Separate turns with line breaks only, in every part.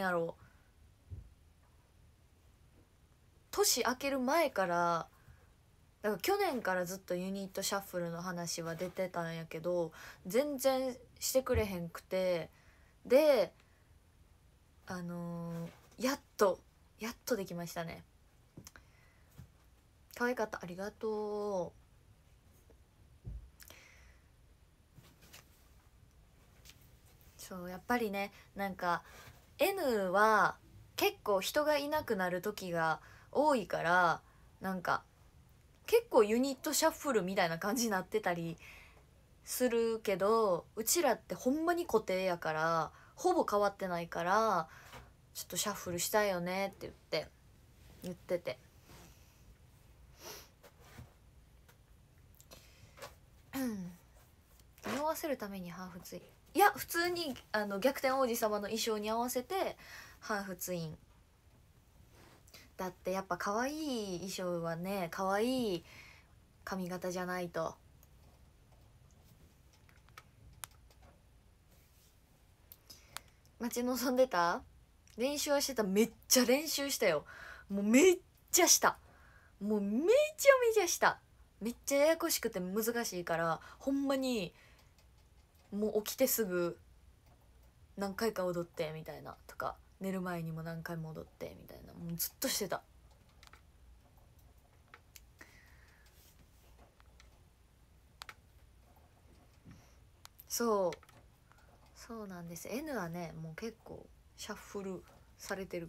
やろう年明ける前からだから去年からずっとユニットシャッフルの話は出てたんやけど全然してくれへんくてであのー、やっとやっとできましたね可愛かったありがとうそうやっぱりねなんか N は結構人がいなくなる時が多いからなんか結構ユニットシャッフルみたいな感じになってたりするけどうちらってほんまに固定やからほぼ変わってないからちょっとシャッフルしたいよねって言って言ってて。匂わせるためにハーフついいや普通にあの逆転王子様の衣装に合わせてハーフツインだってやっぱ可愛い衣装はね可愛い髪型じゃないと。待ち望んでた練習はしてためっちゃ練習したよもうめっちゃしたもうめちゃめちゃしためっちゃややこしくて難しいからほんまにもう起きてすぐ何回か踊ってみたいなとか寝る前にも何回も踊ってみたいなもうずっとしてたそうそうなんです N はねもう結構シャッフルされてる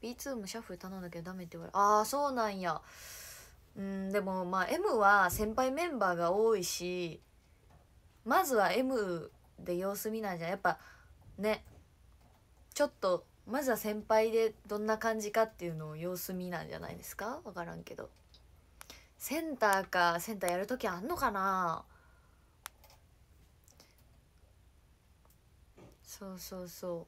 B2 もシャッフル頼んだけどダメって言われああそうなんやうんでもまあ M は先輩メンバーが多いしまずは M で様子見なんじゃやっぱねちょっとまずは先輩でどんな感じかっていうのを様子見なんじゃないですか分からんけどセンターかセンターやる時あんのかなそうそうそ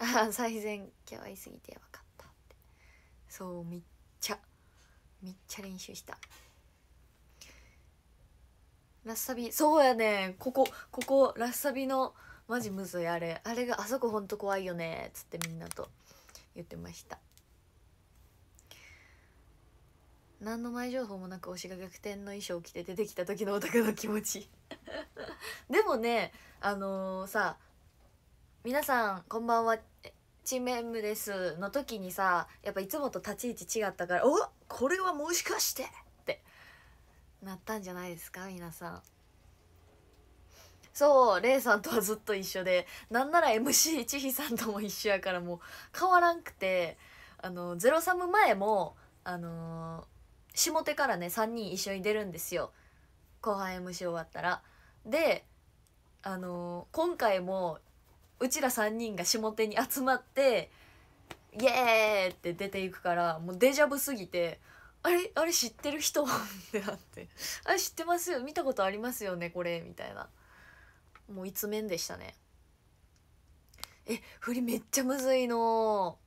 うああ最善可愛すぎて分かったってそうめっちゃめっちゃ練習したラッサビそうやねここここラッサビのマジむずいあれあれがあそこほんと怖いよねっつってみんなと言ってました何の前情報もなく推しが逆転の衣装を着て出てきた時のお宅の気持ち でもねあのー、さ皆さんこんばんはチーメエムですの時にさやっぱいつもと立ち位置違ったからおこれはもしかしてなったんじゃないですか皆さんそうレイさんとはずっと一緒でなんなら MC 千尋さんとも一緒やからもう変わらんくてあのゼロサム前もあのー、下手からね3人一緒に出るんですよ後半 MC 終わったら。であのー、今回もうちら3人が下手に集まって「イエーイ!」って出ていくからもうデジャブすぎてあれあれ知ってる人ってなってあれ知ってますよ見たことありますよねこれみたいなもう一面でしたねえ振りめっちゃむずいの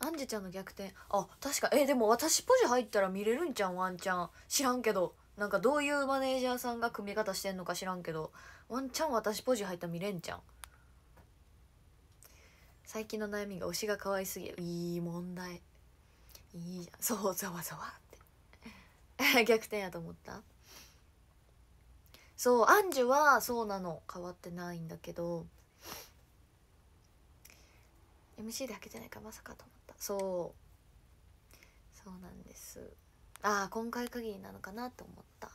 アンジュちゃんの逆転あ確かえでも私ポジ入ったら見れるんちゃんワンちゃん知らんけどなんかどういうマネージャーさんが組み方してんのか知らんけどワンちゃん私ポジ入ったら見れんちゃん最近の悩みが推しが可愛すぎるいい問題いいじゃんそうざわざわって 逆転やと思ったそうアンジュはそうなの変わってないんだけど MC だけじゃないかまさかと思ったそうそうなんですああ今回限りなのかなと思った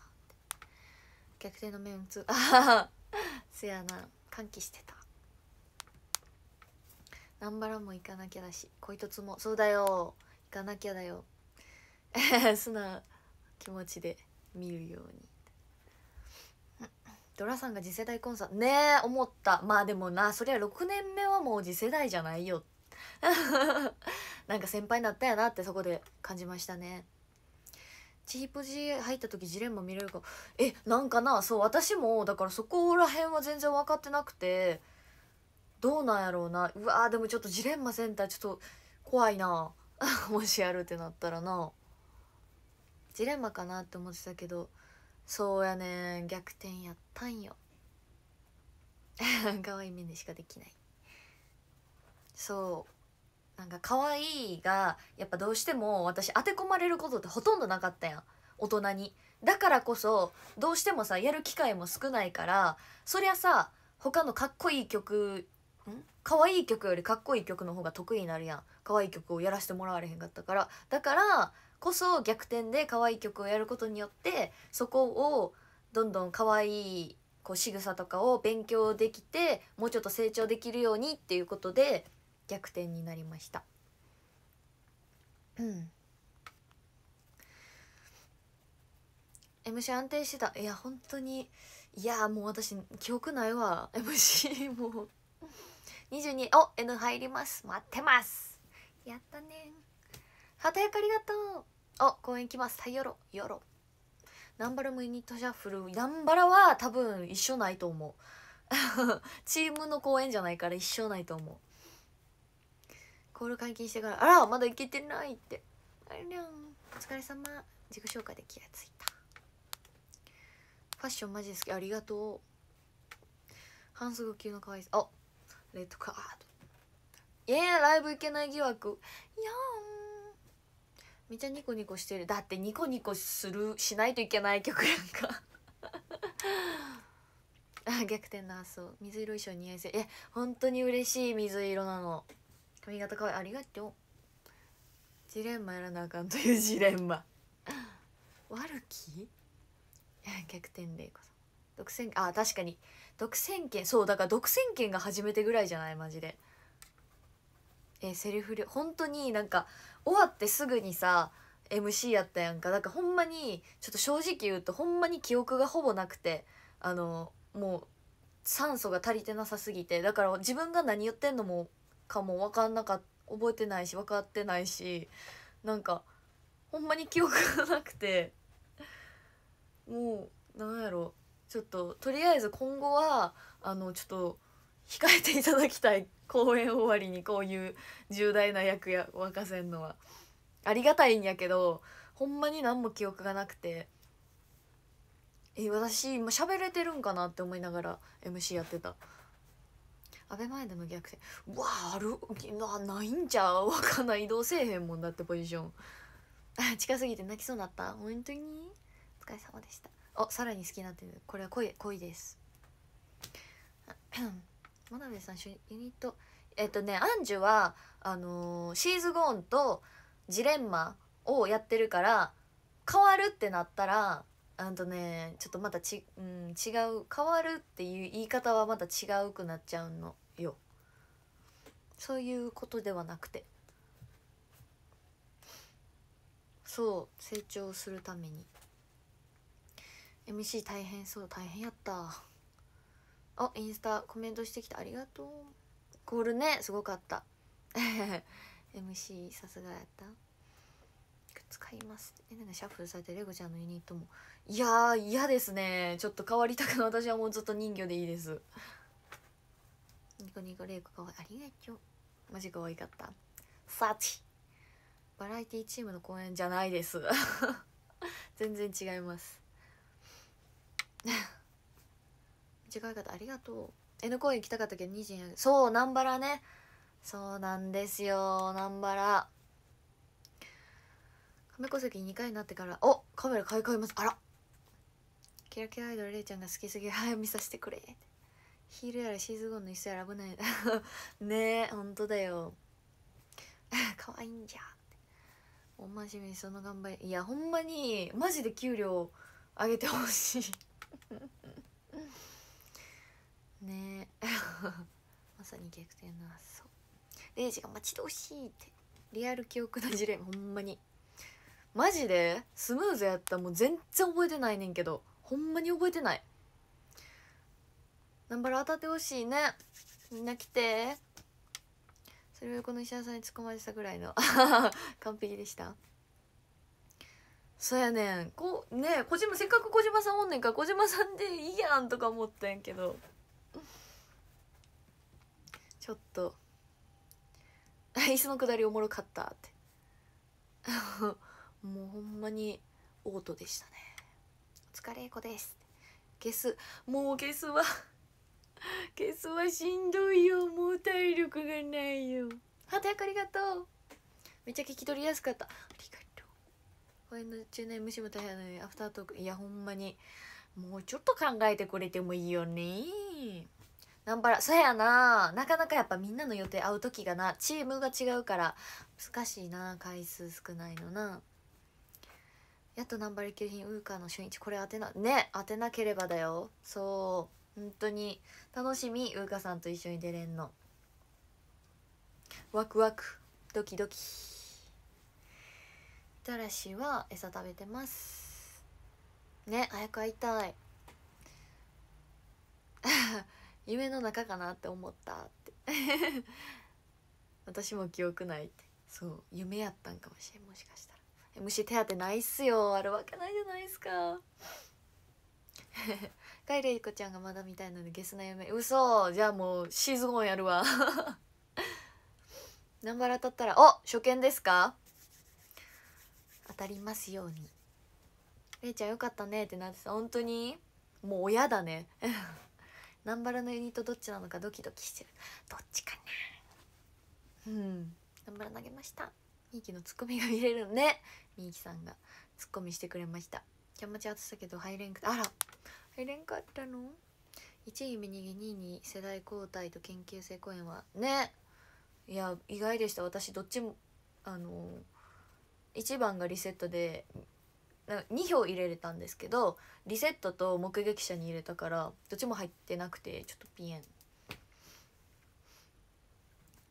逆転の面打つあ せやな歓喜してた南原も行かなきゃだしこいつもそうだよかなきゃだよ 素な気持ちで見るようにドラさんが次世代コンサートねえ思ったまあでもなそりゃ6年目はもう次世代じゃないよ なんか先輩になったやなってそこで感じましたねチヒポジ入った時ジレンマ見れるかえなんかなそう私もだからそこら辺は全然分かってなくてどうなんやろうなうわでもちょっとジレンマセンターちょっと怖いな もしやるってなったらなジレンマかなって思ってたけどそうやねん逆転やったんよ 可愛い目にしかできないそうなんか可愛いがやっぱどうしても私当て込まれることってほとんどなかったやん大人にだからこそどうしてもさやる機会も少ないからそりゃさ他のかっこいい曲可愛い曲よりかっこいい曲の方が得意になるやん可愛い曲をやらしてもらわれへんかったからだからこそ逆転で可愛い曲をやることによってそこをどんどん可愛いこう仕草とかを勉強できてもうちょっと成長できるようにっていうことで逆転になりました。うん MC 安定してたいや本当にいやもう私記憶ないわ MC もう22お N 入ります待ってますやったねはたやかありがとうお公演来ますいよろよろナンバラもユニットシャッフルナンバラは多分一緒ないと思う チームの公演じゃないから一緒ないと思うコール解禁してからあらまだいけてないってありゃんお疲れ様自己紹介で気がついたファッションマジで好きありがとう半袖級の可愛さあレッドカードいやライブ行けない疑惑いやんめっちゃニコニコしてるだってニコニコするしないといけない曲やんか あ逆転だそう水色衣装似合いそうえ本当に嬉しい水色なの髪型かわいいありがとうジレンマやらなあかんというジレンマ悪き 逆転でいこん独占あ確かに独占権そうだから独占権が初めてぐらいじゃないマジでえー、セリフ量本当になんか終わってすぐにさ MC やったやんかだからほんまにちょっと正直言うとほんまに記憶がほぼなくてあのもう酸素が足りてなさすぎてだから自分が何言ってんのもかも分かんなか覚えてないし分かってないしなんかほんまに記憶がなくてもうなんやろうちょっととりあえず今後はあのちょっと控えていただきたい 公演終わりにこういう重大な役や沸せんのはありがたいんやけどほんまに何も記憶がなくてえ私今喋れてるんかなって思いながら MC やってた。安倍前での逆転うわあるなないんちゃうわかんない移動せえへんもんだってポジション近すぎて泣きそうになった本当にお疲れ様でしたおさらに好きになってるこれは恋恋です 真鍋さんユニットえっとねアンジュはあのー、シーズゴーンとジレンマをやってるから変わるってなったらあとねちょっとまたち、うん、違う変わるっていう言い方はまた違うくなっちゃうのよそういうことではなくてそう成長するために MC 大変そう大変やったあインスタコメントしてきたありがとうコールねすごかった MC さすがやった使いますえなんかシャッフルされてレゴちゃんのユニットもいや嫌ですねちょっと変わりたくない私はもうずっと人魚でいいですニコニコレイコかわいいありがとうマジかわいかったサチバラエティチームの公演じゃないです 全然違います短 い方ありがとう N 公園行きたかったけど2時にそう南原ねそうなんですよ南原亀戸関2回になってからおカメラ買い替えますあらキラキラアイドルれいちゃんが好きすぎ 早見させてくれヒールやらシーズンゴンの椅子やら危ない ねえほんとだよ可愛いんじゃおまじめにその頑張りいやほんまにマジで給料上げてほしいねえ まさに逆転の発想レイジが待ち遠しいってリアル記憶の事例ほんまにマジでスムーズやったもう全然覚えてないねんけどほんまに覚えてないナンバラ当たってほしいねみんな来てそれをこの石田さんに突っ込まれてたぐらいの 完璧でしたそうやねんこうね小島せっかく小島さんおんねんから小島さんでいいやんとか思ったんやけどちょっと「椅子のくだりおもろかった」って もうほんまにオートでしたね「お疲れ子です」消すもう消すは消す はしんどいよもう体力がないよはたやありがとうめっちゃ聞き取りやすかったありがとう応の中年 m も大変なのにアフタートークいやほんまにもうちょっと考えてくれてもいいよねなんばらそやななかなかやっぱみんなの予定合う時がなチームが違うから難しいな回数少ないのなやっとナンバリ級品ウーカーの初日これ当てなね当てなければだよそう本当に楽しみウーカさんと一緒に出れんのワクワクドキドキたらしは餌食べてますね早く会いたい 夢の中かなって思ったって 私も記憶ないってそう夢やったんかもしれんもしかしたら虫手当ないっすよあるわけないじゃないですか カイレイコちゃんがまだみたいなのでゲスな夢嘘じゃあもうシーズン1やるわ南当たったら「お初見ですか?」当たりますようにれいちゃんよかったねってなってさ本当にもう親だね 南原のユニットどっちなのかドキドキしてるどっちかなうん南原投げましたみーきのツッコミが見れるねみーきさんがツッコミしてくれましたキャンマチ当てたけど入れんかあら入れんかったの1位右2位に世代交代と研究生公演はねいや意外でした私どっちもあのー1番がリセットで2票入れれたんですけどリセットと目撃者に入れたからどっちも入ってなくてちょっとピエン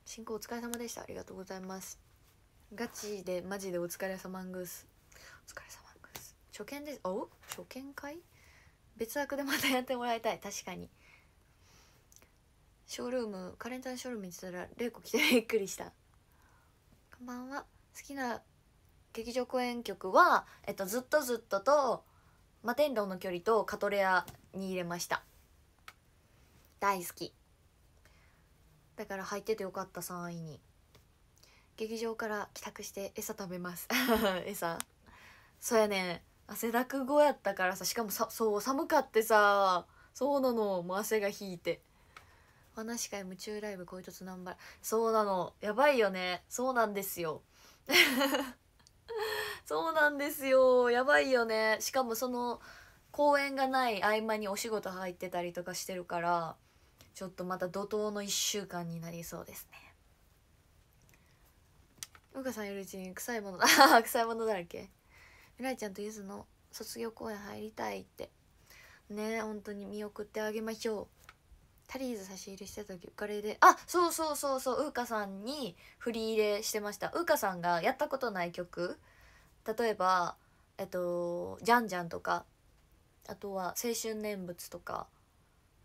進行お疲れ様でしたありがとうございますガチでマジでお疲れ様グースお疲れ様グース初見ですお初見会別枠でまたやってもらいたい確かにショールームカレンタンショールームに行ってたら玲子来てびっくりしたこんばんは好きな劇場公演曲は、えっと、ずっとずっとと摩天楼の距離とカトレアに入れました大好きだから入っててよかった3位に劇場から帰宅して餌食べます 餌そうやね汗だく後やったからさしかもさそう寒かってさそうなのもう汗が引いて話会夢中ライブこいつナンバーそうなのやばいよねそうなんですよ そうなんですよやばいよねしかもその公演がない合間にお仕事入ってたりとかしてるからちょっとまた怒涛の1週間になりそうですねうかさんいるうちに臭いものだ 臭いものだらけみらいちゃんとゆずの卒業公演入りたいってね本当に見送ってあげましょうタリーズ差し入れしてた時こかれであそうそうそうそうウーカさんに振り入れしてましたウーカさんがやったことない曲例えばえっと「じゃんじゃん」とかあとは「青春念仏」とか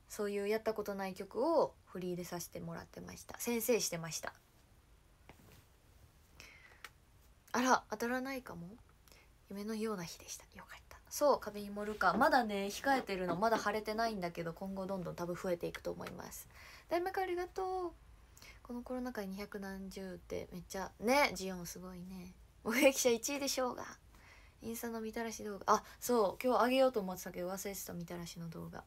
そういうやったことない曲を振り入れさせてもらってました先生してましたあら当たらないかも夢のような日でしたよかったそう壁に盛るかまだね控えてるのまだ腫れてないんだけど今後どんどん多分増えていくと思います大目かありがとうこのコロナ禍に2何十ってめっちゃねジオンすごいね目撃者1位でしょうがインスタのみたらし動画あそう今日あげようと思ってたけど忘れてたみたらしの動画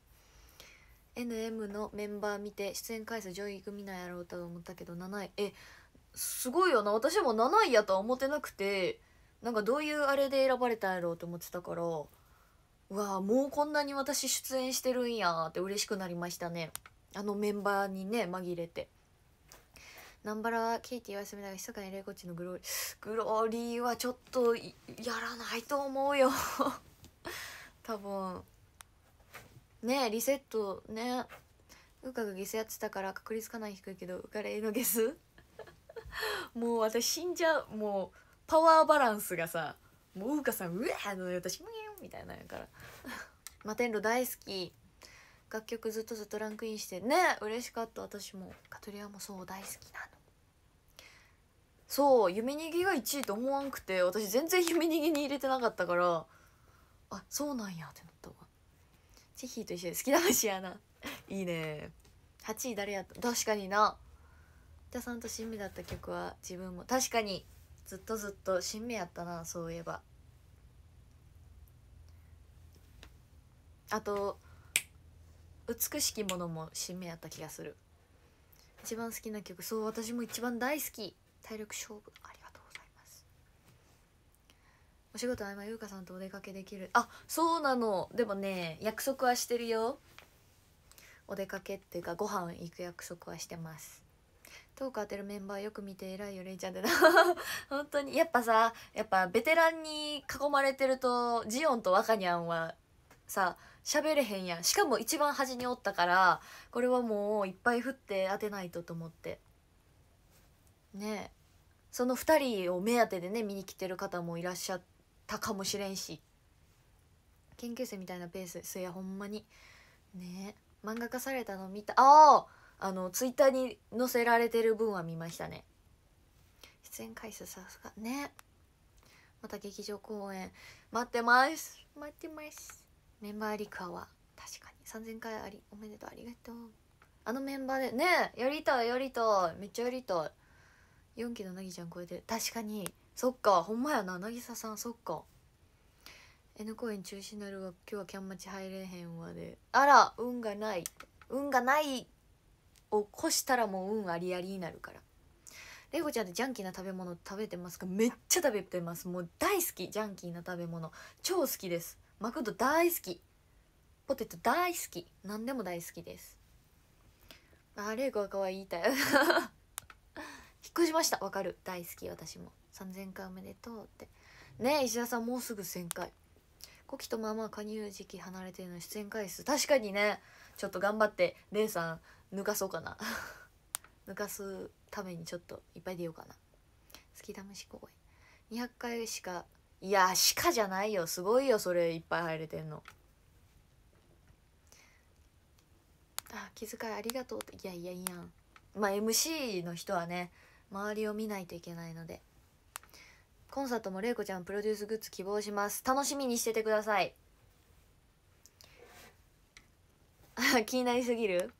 NM のメンバー見て出演回数上位組なんやろうと思ったけど7位えすごいよな私も7位やとは思ってなくてなんかどういうあれで選ばれたんやろうと思ってたからうわもうこんなに私出演してるんやって嬉しくなりましたねあのメンバーにね紛れて。南原はケイティは休みだがそかに霊子っちのグローリーグローリーはちょっとやらないと思うよ 多分ねリセットねうかがゲスやってたから確率かなり低いけどうかれのゲス もう私死んじゃうもうパワーバランスがさもううかさんうえあの私もやみたいなんやから「摩 天楼大好き」楽曲ずっとずっとランクインしてね嬉しかった私もカトリアもそう大好きなのそう夢にぎが1位と思わんくて私全然夢にぎに入れてなかったからあそうなんやってなったわチェヒーと一緒で好きだしやな いいね8位誰やった確かにな北さんと親身だった曲は自分も確かにずっとずっと新芽やったなそういえばあと美しきものも新芽やった気がする一番好きな曲そう私も一番大好き体力勝負ありがとうございますお仕事合間優香さんとお出かけできるあそうなのでもね約束はしてるよお出かけっていうかご飯行く約束はしてますトーク当てるメンバーよく見て偉いよレイちゃんでな 本当にやっぱさやっぱベテランに囲まれてるとジオンとワカニャンはさ喋れへんやんしかも一番端におったからこれはもういっぱい振って当てないとと思ってねえその2人を目当てでね見に来てる方もいらっしゃったかもしれんし研究生みたいなペースすやほんまにねえ漫画化されたの見たあああのツイッターに載せられてる分は見ましたね出演回数さすがねまた劇場公演待ってます待ってますメンバーリカは確かに3000回ありおめでとうありがとうあのメンバーでねやりたいやりたいめっちゃやりたい4期のなぎちゃん超えて確かにそっかほんまやな渚さんそっか N 公演中止になるわ今日はキャンマチ入れへんわであら運がない運がない起こしたらもう運ありありになるからレイコちゃんってジャンキーな食べ物食べてますかめっちゃ食べてますもう大好きジャンキーな食べ物超好きですマクド大好きポテト大好き何でも大好きですあレイコは可愛い言いたい 引っ越しましたわかる大好き私も3000回おめでとうってねえ石田さんもうすぐ1000回コキとママ加入時期離れてるの出演回数確かにねちょっと頑張ってレイさん抜かそうかな 抜かすためにちょっといっぱい出ようかな好きだ虫公演200回しかいやしかじゃないよすごいよそれいっぱい入れてんのあ気遣いありがとうっていやいやいやんまあ MC の人はね周りを見ないといけないのでコンサートも玲子ちゃんプロデュースグッズ希望します楽しみにしててください 気になりすぎる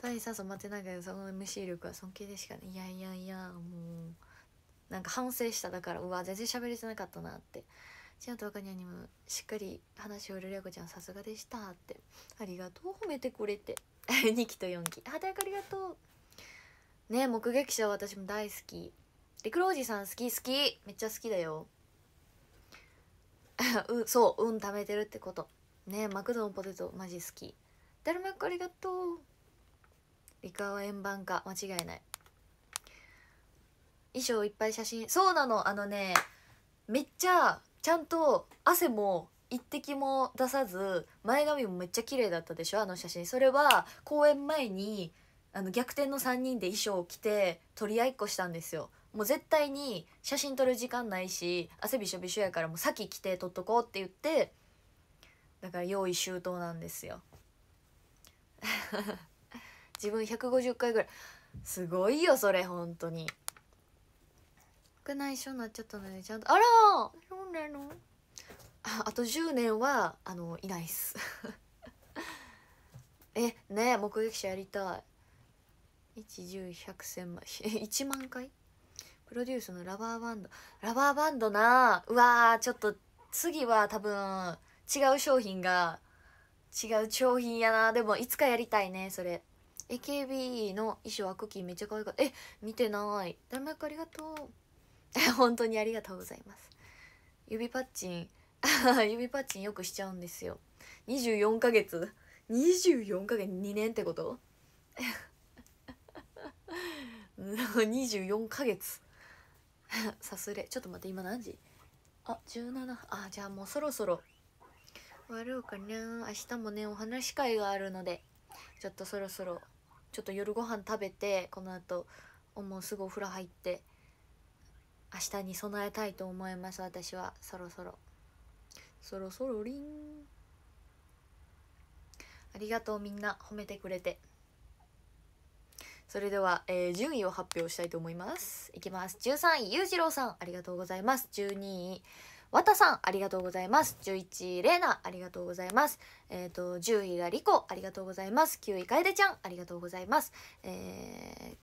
第さ層待ってないけどその MC 力は尊敬でしかないいやいやいやもうなんか反省しただからうわ全然喋れてなかったなってちゃんと若にゃにもしっかり話をるりゃこちゃんさすがでしたってありがとう褒めてくれて2期 と4期働ありがとうね目撃者は私も大好きくろおじさん好き好きめっちゃ好きだよ うそう運貯めてるってことねマクドのポテトマジ好きだるまっこありがとうイカは円盤か間違いない衣装いっぱい写真そうなのあのねめっちゃちゃんと汗も一滴も出さず前髪もめっちゃ綺麗だったでしょあの写真それは公演前にあの逆転の3人で衣装を着て取り合いっこしたんですよもう絶対に写真撮る時間ないし汗びしょびしょやからもう先着て撮っとこうって言ってだから用意周到なんですよ自分150回ぐらいすごいよそれ本当にくないしょになっちゃったのでちゃんとあらそうなのああと10年はあのいないっす えね目撃者やりたい110100万1万回プロデュースのラバーバンドラバーバンドなうわーちょっと次は多分違う商品が違う商品やなでもいつかやりたいねそれ AKB の衣装はクッキーめっちゃ可愛かったえ見てないダルマックありがとう 本当にありがとうございます指パッチン 指パッチンよくしちゃうんですよ24ヶ月24ヶ月2年ってこと24 ヶ月さすれちょっと待って今何時あ17あじゃあもうそろそろ終わろうかな明日もねお話会があるのでちょっとそろそろちょっと夜ご飯食べてこの後もうすぐお風呂入って明日に備えたいと思います私はそろそろそろそろりんありがとうみんな褒めてくれてそれでは、えー、順位を発表したいと思いますいきます13位裕次郎さんありがとうございます12位わたさんありがとうございます11位れいなありがとうございますえっ、ー、と10位がりこありがとうございます9位かえでちゃんありがとうございますえ